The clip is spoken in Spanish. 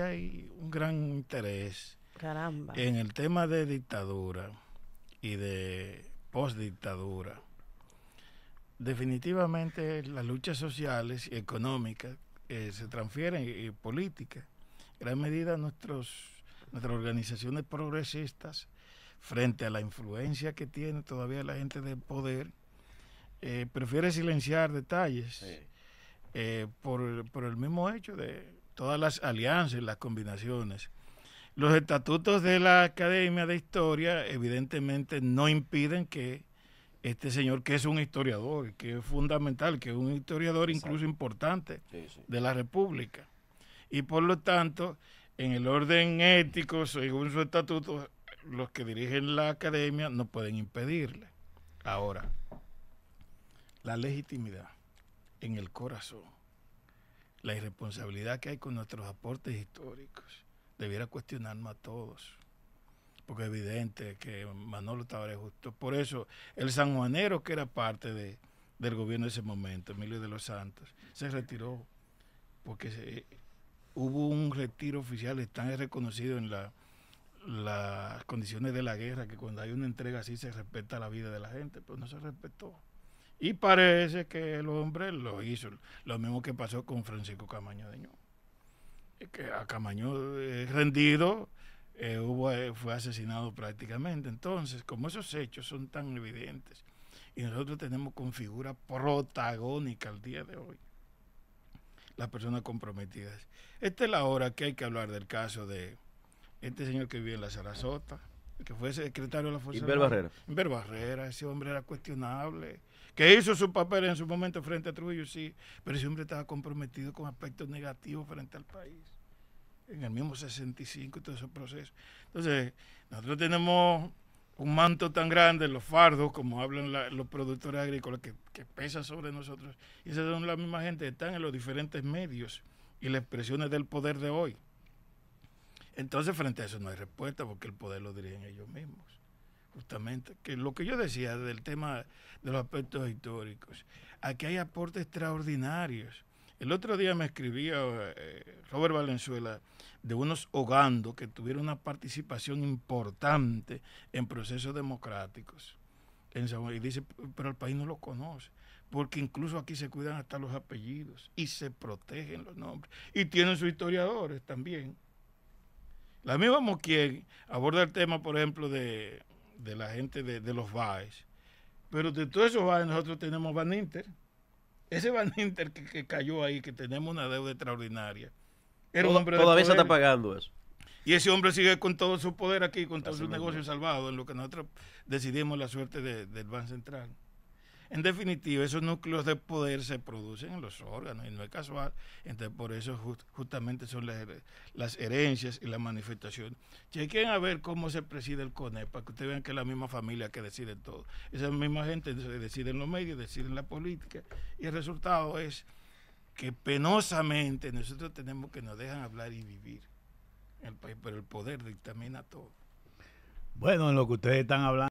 hay un gran interés en el tema de dictadura y de postdictadura. Definitivamente las luchas sociales y económicas eh, se transfieren y, políticas. En gran medida nuestros, nuestras organizaciones progresistas, frente a la influencia que tiene todavía la gente del poder, eh, prefiere silenciar detalles eh, por el mismo hecho de todas las alianzas, las combinaciones. Los estatutos de la Academia de Historia evidentemente no impiden que este señor, que es un historiador, que es fundamental, que es un historiador incluso importante de la República. Y por lo tanto, en el orden ético, según su estatuto, los que dirigen la academia no pueden impedirle. Ahora, la legitimidad en el corazón la irresponsabilidad que hay con nuestros aportes históricos. Debiera cuestionarnos a todos, porque es evidente que Manolo Tavares justo. Por eso, el San Juanero, que era parte de, del gobierno en ese momento, Emilio de los Santos, se retiró, porque hubo un retiro oficial, están reconocido en las condiciones de la guerra, que cuando hay una entrega así se respeta la vida de la gente, pero no se respetó. Y parece que el hombre lo hizo. Lo mismo que pasó con Francisco Camaño Deño. Que a Camaño eh, rendido eh, eh, fue asesinado prácticamente. Entonces, como esos hechos son tan evidentes y nosotros tenemos con figura protagónica al día de hoy las personas comprometidas. Esta es la hora que hay que hablar del caso de este señor que vive en la Sarasota que fue secretario de la Fuerza Inver Barrera. Barrera, ese hombre era cuestionable. Que hizo su papel en su momento frente a Trujillo, sí, pero ese hombre estaba comprometido con aspectos negativos frente al país. En el mismo 65 todo ese proceso. Entonces, nosotros tenemos un manto tan grande, los fardos, como hablan los productores agrícolas, que, pesan sobre nosotros. Y esas son la misma gente que están en los diferentes medios y las expresiones del poder de hoy. Entonces, frente a eso no hay respuesta porque el poder lo dirigen ellos mismos. Justamente, que lo que yo decía del tema de los aspectos históricos, aquí hay aportes extraordinarios. El otro día me escribía eh, Robert Valenzuela de unos hogando que tuvieron una participación importante en procesos democráticos. En y dice, pero el país no lo conoce, porque incluso aquí se cuidan hasta los apellidos y se protegen los nombres. Y tienen sus historiadores también. La misma Moquier aborda el tema, por ejemplo, de, la gente de, los VAES. Pero de todos esos VAES nosotros tenemos Van Inter. Ese Van Inter que, cayó ahí, que tenemos una deuda extraordinaria. todavía se está pagando eso. Y ese hombre sigue con todo su poder aquí, con todo su negocio salvado en lo que nosotros decidimos la suerte del Banco Central. En definitiva, esos núcleos de poder se producen en los órganos y no es casual. Entonces, por eso justamente son las, herencias y la manifestación. Chequen a ver cómo se preside el CONEP para que ustedes vean que es la misma familia que decide todo. Esa misma gente decide en los medios, decide en la política y el resultado es que penosamente nosotros tenemos que nos dejan hablar y vivir en el país, pero el poder dictamina todo. Bueno, en lo que ustedes están hablando.